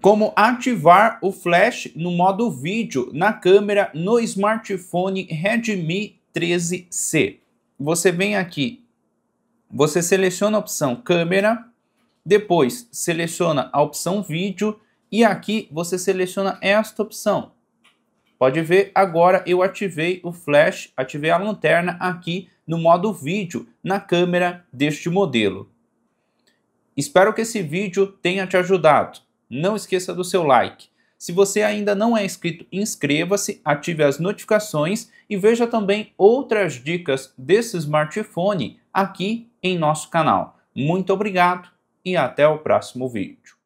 como ativar o flash no modo vídeo na câmera no smartphone Redmi 13C. Você vem aqui, você seleciona a opção câmera, depois seleciona a opção vídeo e aqui você seleciona esta opção. Pode ver, agora eu ativei o flash, ativei a lanterna aqui no modo vídeo na câmera deste modelo. Espero que esse vídeo tenha te ajudado não esqueça do seu like. Se você ainda não é inscrito, inscreva-se, ative as notificações e veja também outras dicas desse smartphone aqui em nosso canal. Muito obrigado e até o próximo vídeo.